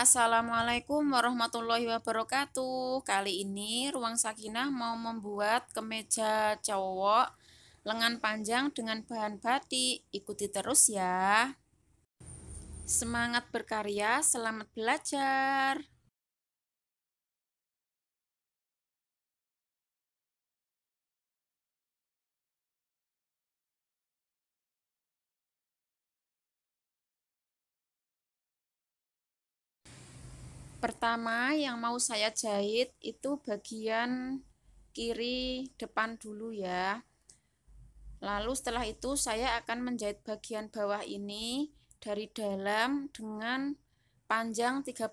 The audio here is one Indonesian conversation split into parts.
Assalamualaikum warahmatullahi wabarakatuh. Kali ini Ruang Sakinah mau membuat kemeja cowok lengan panjang dengan bahan batik. Ikuti terus ya. Semangat berkarya, selamat belajar. Pertama yang mau saya jahit itu bagian kiri depan dulu ya. Lalu setelah itu saya akan menjahit bagian bawah ini dari dalam dengan panjang 13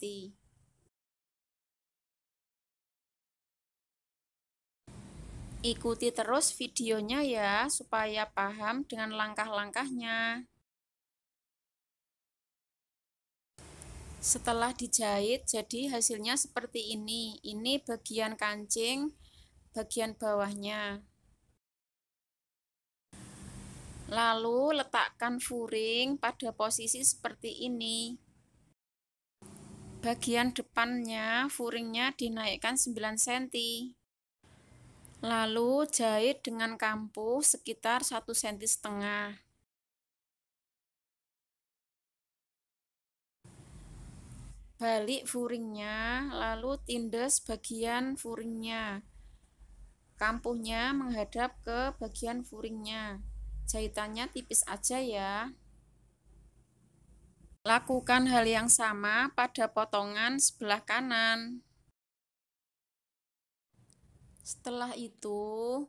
cm. Ikuti terus videonya ya supaya paham dengan langkah-langkahnya. setelah dijahit jadi hasilnya seperti ini ini bagian kancing bagian bawahnya lalu letakkan furing pada posisi seperti ini bagian depannya furingnya dinaikkan 9 cm lalu jahit dengan kampuh sekitar 1 cm setengah balik furingnya, lalu tindes bagian furingnya. Kampuhnya menghadap ke bagian furingnya. Jahitannya tipis aja ya. Lakukan hal yang sama pada potongan sebelah kanan. Setelah itu,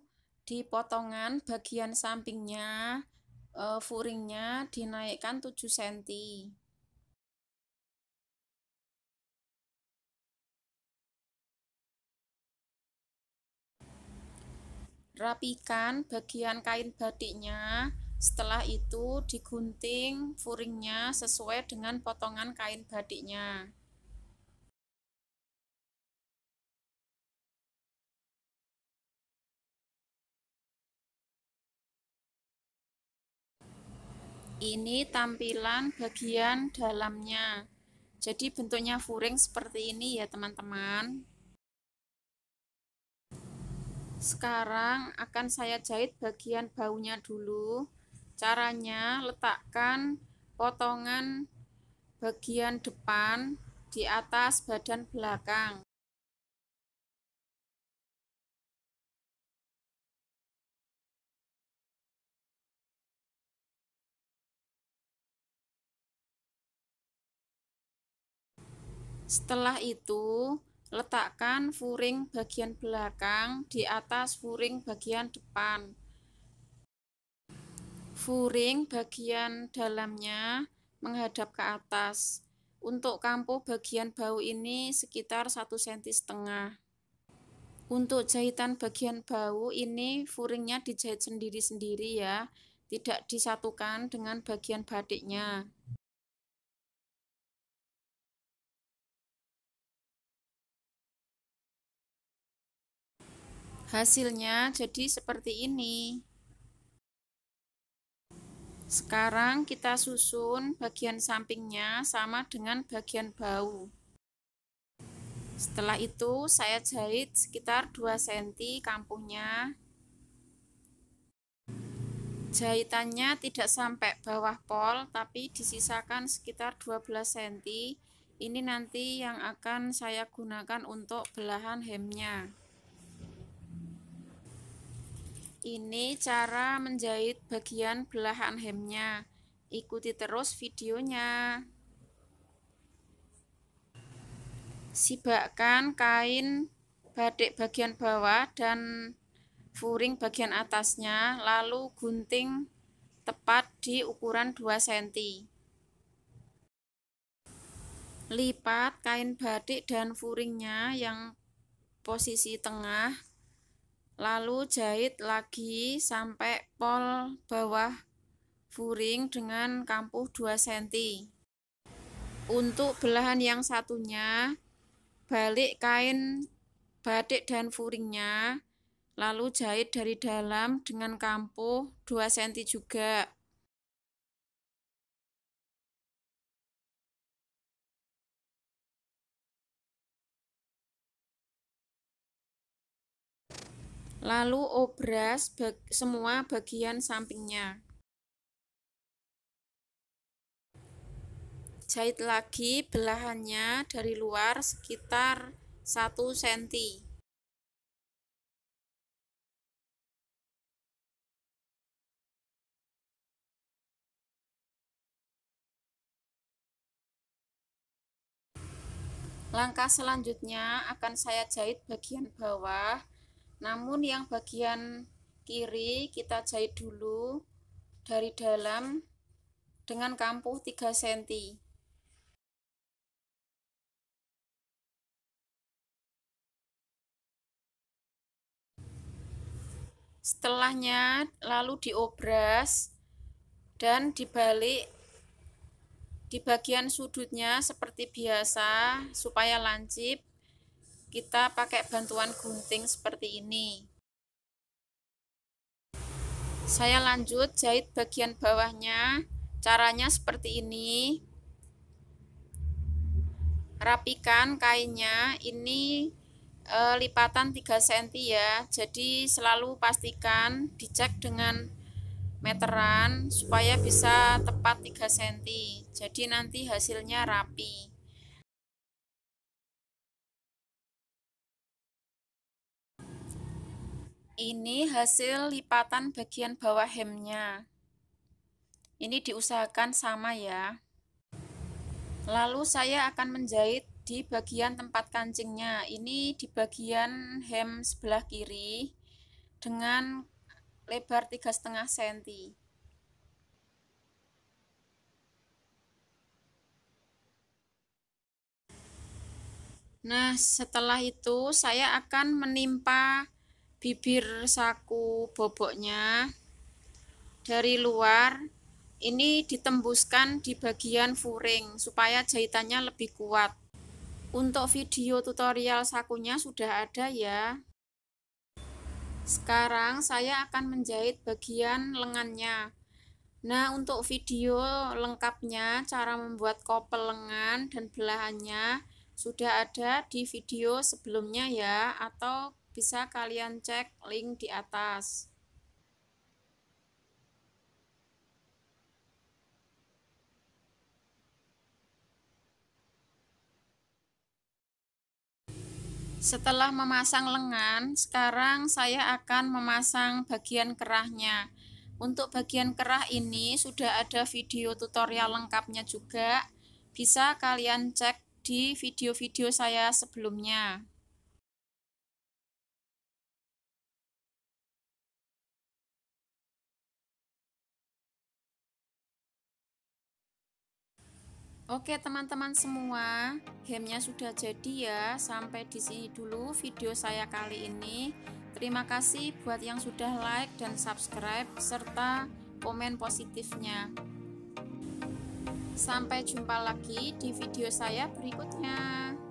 di potongan bagian sampingnya, eh, furingnya dinaikkan 7 cm. rapikan bagian kain batiknya setelah itu digunting furingnya sesuai dengan potongan kain batiknya ini tampilan bagian dalamnya jadi bentuknya furing seperti ini ya teman-teman sekarang akan saya jahit bagian baunya dulu. Caranya letakkan potongan bagian depan di atas badan belakang. Setelah itu, Letakkan furing bagian belakang di atas furing bagian depan. Furing bagian dalamnya menghadap ke atas. Untuk kampuh bagian bau ini sekitar 1 cm setengah. Untuk jahitan bagian bau ini furingnya dijahit sendiri-sendiri ya, tidak disatukan dengan bagian batiknya. Hasilnya jadi seperti ini. Sekarang kita susun bagian sampingnya sama dengan bagian bau. Setelah itu saya jahit sekitar 2 cm kampungnya. Jahitannya tidak sampai bawah pol tapi disisakan sekitar 12 cm. Ini nanti yang akan saya gunakan untuk belahan hemnya. Ini cara menjahit bagian belahan hemnya. Ikuti terus videonya. Sibakkan kain batik bagian bawah dan furing bagian atasnya, lalu gunting tepat di ukuran 2 cm. Lipat kain batik dan furingnya yang posisi tengah lalu jahit lagi sampai pol bawah furing dengan kampuh 2 cm untuk belahan yang satunya balik kain batik dan furingnya lalu jahit dari dalam dengan kampuh 2 cm juga lalu obras bag semua bagian sampingnya. Jahit lagi belahannya dari luar sekitar 1 cm. Langkah selanjutnya akan saya jahit bagian bawah namun yang bagian kiri kita jahit dulu dari dalam dengan kampuh 3 cm setelahnya lalu diobras dan dibalik di bagian sudutnya seperti biasa supaya lancip kita pakai bantuan gunting seperti ini saya lanjut jahit bagian bawahnya caranya seperti ini rapikan kainnya ini e, lipatan 3 cm ya jadi selalu pastikan dicek dengan meteran supaya bisa tepat 3 cm jadi nanti hasilnya rapi Ini hasil lipatan bagian bawah hemnya. Ini diusahakan sama ya. Lalu saya akan menjahit di bagian tempat kancingnya. Ini di bagian hem sebelah kiri dengan lebar 3,5 cm. Nah, setelah itu saya akan menimpa bibir saku boboknya dari luar ini ditembuskan di bagian furing supaya jahitannya lebih kuat untuk video tutorial sakunya sudah ada ya sekarang saya akan menjahit bagian lengannya nah untuk video lengkapnya cara membuat kopel lengan dan belahannya sudah ada di video sebelumnya ya atau bisa kalian cek link di atas. Setelah memasang lengan, sekarang saya akan memasang bagian kerahnya. Untuk bagian kerah ini sudah ada video tutorial lengkapnya juga. Bisa kalian cek di video-video saya sebelumnya. Oke teman-teman semua, gamenya sudah jadi ya. Sampai di sini dulu video saya kali ini. Terima kasih buat yang sudah like dan subscribe serta komen positifnya. Sampai jumpa lagi di video saya berikutnya.